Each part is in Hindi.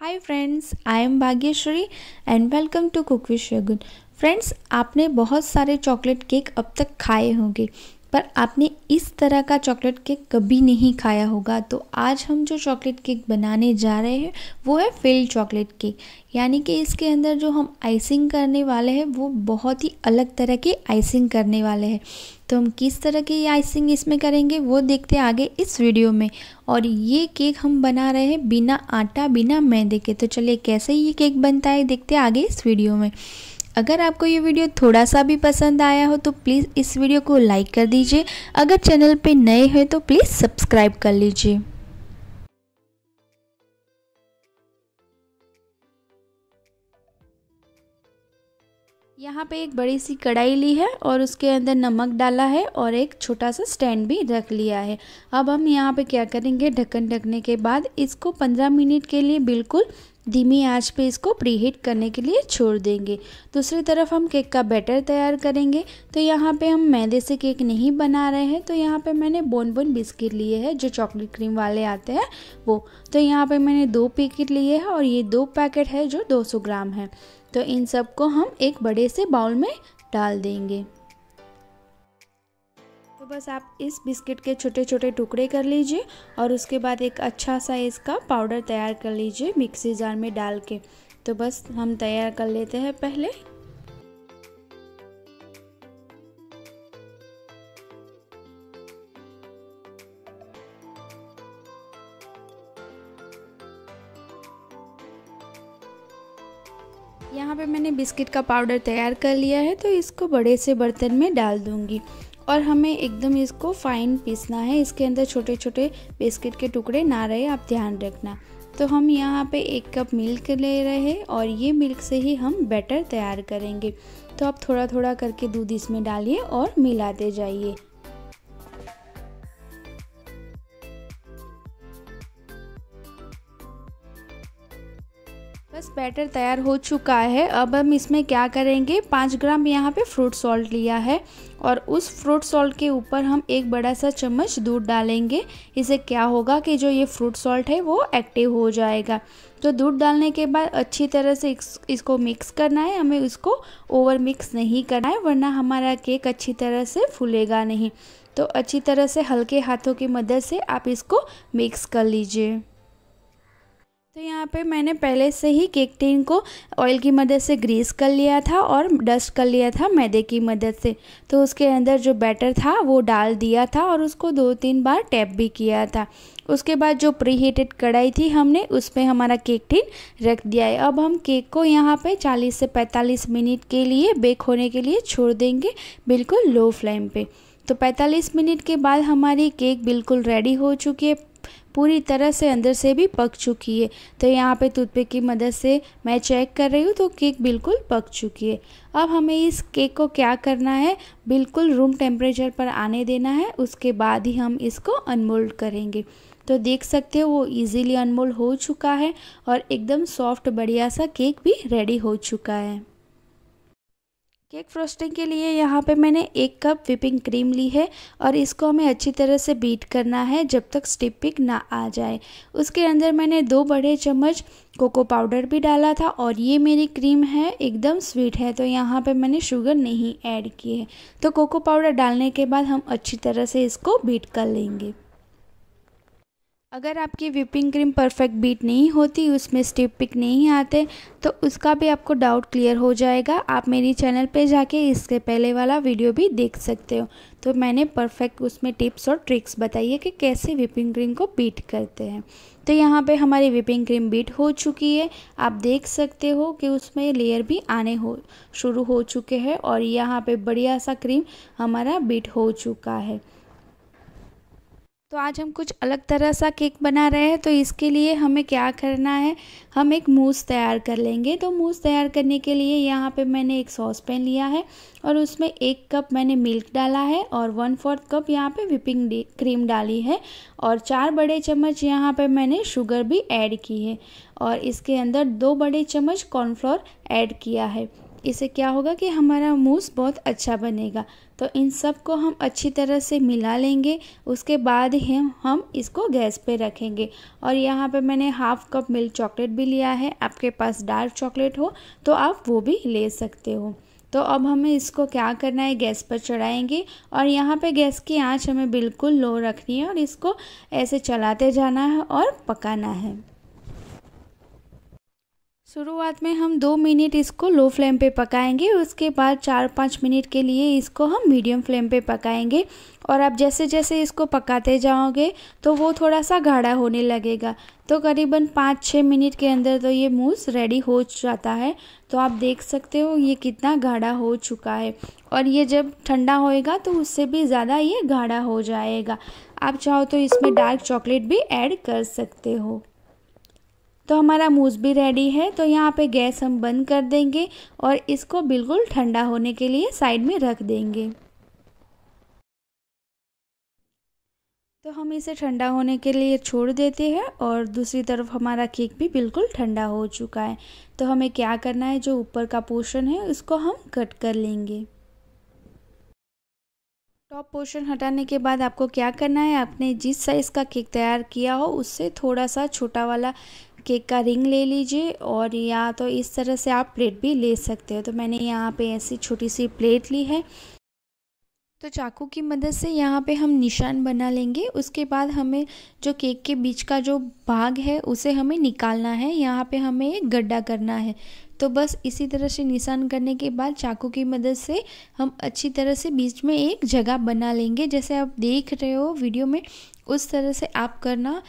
hi friends I am Bhagyashree and welcome to cook wish friends आपने बहुत सारे चॉकलेट केक अब तक खाए होंगे पर आपने इस तरह का चॉकलेट केक कभी नहीं खाया होगा तो आज हम जो चॉकलेट केक बनाने जा रहे हैं वो है फिल्ड चॉकलेट केक यानी कि इसके अंदर जो हम आइसिंग करने वाले हैं वो बहुत ही अलग तरह की आइसिंग करने वाले हैं तो हम किस तरह की आइसिंग इसमें करेंगे वो देखते हैं आगे इस वीडियो में और ये केक हम बना रहे हैं बिना आटा बिना मैदे के तो चलिए कैसे ये केक बनता है देखते हैं आगे इस वीडियो में अगर आपको ये वीडियो थोड़ा सा भी पसंद आया हो तो प्लीज़ इस वीडियो को लाइक कर दीजिए अगर चैनल पे नए हैं तो प्लीज़ सब्सक्राइब कर लीजिए यहाँ पे एक बड़ी सी कढ़ाई ली है और उसके अंदर नमक डाला है और एक छोटा सा स्टैंड भी रख लिया है अब हम यहाँ पे क्या करेंगे ढक्कन ढकने के बाद इसको 15 मिनट के लिए बिल्कुल धीमी आंच पे इसको प्रीहीट करने के लिए छोड़ देंगे दूसरी तरफ हम केक का बैटर तैयार करेंगे तो यहाँ पे हम मैदे से केक नहीं बना रहे हैं तो यहाँ पे मैंने बोन बोन बिस्किट लिए हैं जो चॉकलेट क्रीम वाले आते हैं वो तो यहाँ पे मैंने दो पैकेट लिए हैं और ये दो पैकेट है जो 200 ग्राम है तो इन सबको हम एक बड़े से बाउल में डाल देंगे तो बस आप इस बिस्किट के छोटे छोटे टुकड़े कर लीजिए और उसके बाद एक अच्छा सा इसका पाउडर तैयार कर लीजिए मिक्सी जार में डाल के तो बस हम तैयार कर लेते हैं पहले यहाँ पे मैंने बिस्किट का पाउडर तैयार कर लिया है तो इसको बड़े से बर्तन में डाल दूंगी और हमें एकदम इसको फाइन पीसना है इसके अंदर छोटे छोटे बिस्किट के टुकड़े ना रहे आप ध्यान रखना तो हम यहाँ पे एक कप मिल्क ले रहे हैं और ये मिल्क से ही हम बैटर तैयार करेंगे तो आप थोड़ा थोड़ा करके दूध इसमें डालिए और मिलाते जाइए बस बैटर तैयार हो चुका है अब हम इसमें क्या करेंगे पाँच ग्राम यहाँ पे फ्रूट सॉल्ट लिया है और उस फ्रूट सॉल्ट के ऊपर हम एक बड़ा सा चम्मच दूध डालेंगे इसे क्या होगा कि जो ये फ्रूट सॉल्ट है वो एक्टिव हो जाएगा तो दूध डालने के बाद अच्छी तरह से इस, इसको मिक्स करना है हमें इसको ओवर मिक्स नहीं करना है वरना हमारा केक अच्छी तरह से फूलेगा नहीं तो अच्छी तरह से हल्के हाथों की मदद से आप इसको मिक्स कर लीजिए तो यहाँ पे मैंने पहले से ही केक टिन को ऑयल की मदद से ग्रीस कर लिया था और डस्ट कर लिया था मैदे की मदद से तो उसके अंदर जो बैटर था वो डाल दिया था और उसको दो तीन बार टैप भी किया था उसके बाद जो प्री हीटेड कढ़ाई थी हमने उस पर हमारा केक टिन रख दिया है अब हम केक को यहाँ पे 40 से 45 मिनट के लिए बेक होने के लिए छोड़ देंगे बिल्कुल लो फ्लेम पर तो 45 मिनट के बाद हमारी केक बिल्कुल रेडी हो चुकी है पूरी तरह से अंदर से भी पक चुकी है तो यहाँ पे टूथपिक की मदद से मैं चेक कर रही हूँ तो केक बिल्कुल पक चुकी है अब हमें इस केक को क्या करना है बिल्कुल रूम टेम्परेचर पर आने देना है उसके बाद ही हम इसको अनमोल्ड करेंगे तो देख सकते हो वो इजीली अनमोल्ड हो चुका है और एकदम सॉफ्ट बढ़िया सा केक भी रेडी हो चुका है केक फ्रोस्टिंग के लिए यहाँ पे मैंने एक कप विपिंग क्रीम ली है और इसको हमें अच्छी तरह से बीट करना है जब तक स्टिप पिक ना आ जाए उसके अंदर मैंने दो बड़े चम्मच कोको पाउडर भी डाला था और ये मेरी क्रीम है एकदम स्वीट है तो यहाँ पे मैंने शुगर नहीं ऐड की है तो कोको पाउडर डालने के बाद हम अच्छी तरह से इसको बीट कर लेंगे अगर आपकी विपिंग क्रीम परफेक्ट बीट नहीं होती उसमें स्टिप पिक नहीं आते तो उसका भी आपको डाउट क्लियर हो जाएगा आप मेरी चैनल पे जाके इसके पहले वाला वीडियो भी देख सकते हो तो मैंने परफेक्ट उसमें टिप्स और ट्रिक्स बताई है कि कैसे व्हिपिंग क्रीम को बीट करते हैं तो यहाँ पे हमारी व्हिपिंग क्रीम बीट हो चुकी है आप देख सकते हो कि उसमें लेयर भी आने हो शुरू हो चुके हैं और यहाँ पर बढ़िया सा क्रीम हमारा बीट हो चुका है तो आज हम कुछ अलग तरह सा केक बना रहे हैं तो इसके लिए हमें क्या करना है हम एक मूस तैयार कर लेंगे तो मूस तैयार करने के लिए यहाँ पे मैंने एक सॉस पैन लिया है और उसमें एक कप मैंने मिल्क डाला है और वन फोर्थ कप यहाँ पे विपिंग क्रीम डाली है और चार बड़े चम्मच यहाँ पे मैंने शुगर भी ऐड की है और इसके अंदर दो बड़े चम्मच कॉर्नफ्लोर ऐड किया है इससे क्या होगा कि हमारा मूस बहुत अच्छा बनेगा तो इन सब को हम अच्छी तरह से मिला लेंगे उसके बाद ही हम इसको गैस पे रखेंगे और यहाँ पे मैंने हाफ़ कप मिल्क चॉकलेट भी लिया है आपके पास डार्क चॉकलेट हो तो आप वो भी ले सकते हो तो अब हमें इसको क्या करना है गैस पर चढ़ाएंगे और यहाँ पे गैस की आंच हमें बिल्कुल लो रखनी है और इसको ऐसे चलाते जाना है और पकाना है शुरुआत में हम दो मिनट इसको लो फ्लेम पे पकाएंगे उसके बाद चार पाँच मिनट के लिए इसको हम मीडियम फ्लेम पे पकाएंगे और आप जैसे जैसे इसको पकाते जाओगे तो वो थोड़ा सा गाढ़ा होने लगेगा तो करीबन पाँच छः मिनट के अंदर तो ये मूस रेडी हो जाता है तो आप देख सकते हो ये कितना गाढ़ा हो चुका है और ये जब ठंडा होएगा तो उससे भी ज़्यादा ये गाढ़ा हो जाएगा आप चाहो तो इसमें डार्क चॉकलेट भी ऐड कर सकते हो तो हमारा मूस भी रेडी है तो यहाँ पे गैस हम बंद कर देंगे और इसको बिल्कुल ठंडा होने के लिए साइड में रख देंगे तो हम इसे ठंडा होने के लिए छोड़ देते हैं और दूसरी तरफ हमारा केक भी बिल्कुल ठंडा हो चुका है तो हमें क्या करना है जो ऊपर का पोर्शन है उसको हम कट कर लेंगे टॉप पोर्शन हटाने के बाद आपको क्या करना है आपने जिस साइज़ का केक तैयार किया हो उससे थोड़ा सा छोटा वाला केक का रिंग ले लीजिए और या तो इस तरह से आप प्लेट भी ले सकते हो तो मैंने यहाँ पे ऐसी छोटी सी प्लेट ली है तो चाकू की मदद से यहाँ पे हम निशान बना लेंगे उसके बाद हमें जो केक के बीच का जो भाग है उसे हमें निकालना है यहाँ पे हमें एक गड्ढा करना है तो बस इसी तरह से निशान करने के बाद चाकू की मदद से हम अच्छी तरह से बीच में एक जगह बना लेंगे जैसे आप देख रहे हो वीडियो में उस तरह से आप करना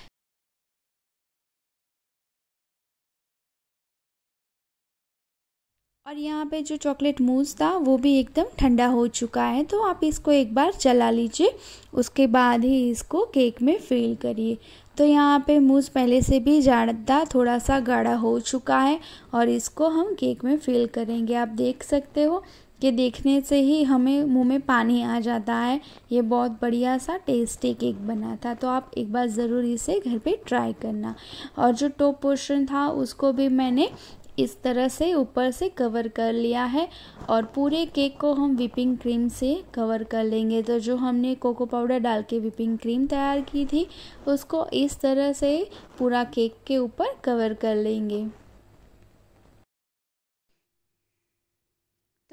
और यहाँ पे जो चॉकलेट मूस था वो भी एकदम ठंडा हो चुका है तो आप इसको एक बार चला लीजिए उसके बाद ही इसको केक में फिल करिए तो यहाँ पे मूस पहले से भी ज़्यादा थोड़ा सा गाढ़ा हो चुका है और इसको हम केक में फिल करेंगे आप देख सकते हो कि देखने से ही हमें मुंह में पानी आ जाता है ये बहुत बढ़िया सा टेस्टी केक बना था तो आप एक बार ज़रूर इसे घर पे ट्राई करना और जो टॉप पोर्शन था उसको भी मैंने इस तरह से ऊपर से कवर कर लिया है और पूरे केक को हम विपिंग क्रीम से कवर कर लेंगे तो जो हमने कोको पाउडर डाल के विपिंग क्रीम तैयार की थी उसको इस तरह से पूरा केक के ऊपर कवर कर लेंगे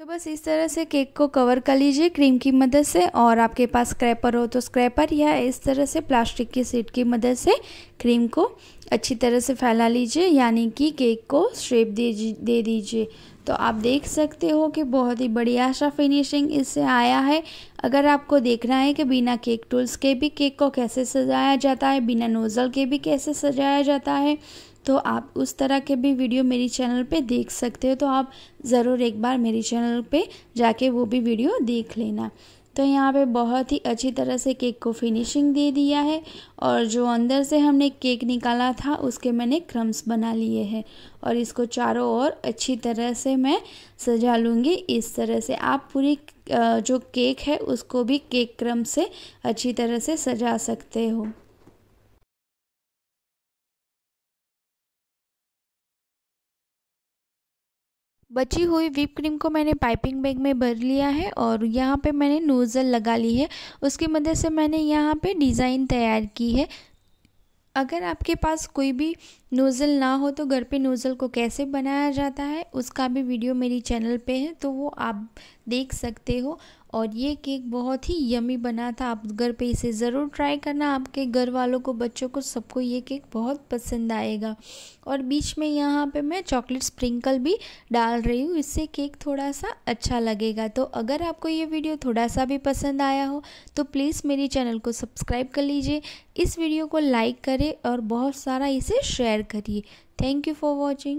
तो बस इस तरह से केक को कवर कर लीजिए क्रीम की मदद से और आपके पास स्क्रैपर हो तो स्क्रैपर या इस तरह से प्लास्टिक की सीट की मदद से क्रीम को अच्छी तरह से फैला लीजिए यानी कि केक को शेप दे दे दीजिए तो आप देख सकते हो कि बहुत ही बढ़िया सा फिनिशिंग इससे आया है अगर आपको देखना है कि बिना केक टूल्स के भी केक को कैसे सजाया जाता है बिना नोज़ल के भी कैसे सजाया जाता है तो आप उस तरह के भी वीडियो मेरी चैनल पे देख सकते हो तो आप ज़रूर एक बार मेरी चैनल पे जाके वो भी वीडियो देख लेना तो यहाँ पे बहुत ही अच्छी तरह से केक को फिनिशिंग दे दिया है और जो अंदर से हमने केक निकाला था उसके मैंने क्रम्स बना लिए हैं और इसको चारों ओर अच्छी तरह से मैं सजा लूँगी इस तरह से आप पूरी जो केक है उसको भी केक क्रम से अच्छी तरह से सजा सकते हो बची हुई विप क्रीम को मैंने पाइपिंग बैग में भर लिया है और यहाँ पे मैंने नोज़ल लगा ली है उसकी मदद से मैंने यहाँ पे डिज़ाइन तैयार की है अगर आपके पास कोई भी नोज़ल ना हो तो घर पे नोज़ल को कैसे बनाया जाता है उसका भी वीडियो मेरी चैनल पे है तो वो आप देख सकते हो और ये केक बहुत ही यमी बना था आप घर पे इसे ज़रूर ट्राई करना आपके घर वालों को बच्चों को सबको ये केक बहुत पसंद आएगा और बीच में यहाँ पे मैं चॉकलेट स्प्रिंकल भी डाल रही हूँ इससे केक थोड़ा सा अच्छा लगेगा तो अगर आपको ये वीडियो थोड़ा सा भी पसंद आया हो तो प्लीज़ मेरे चैनल को सब्सक्राइब कर लीजिए इस वीडियो को लाइक करें और बहुत सारा इसे शेयर करिए थैंक यू फॉर वॉचिंग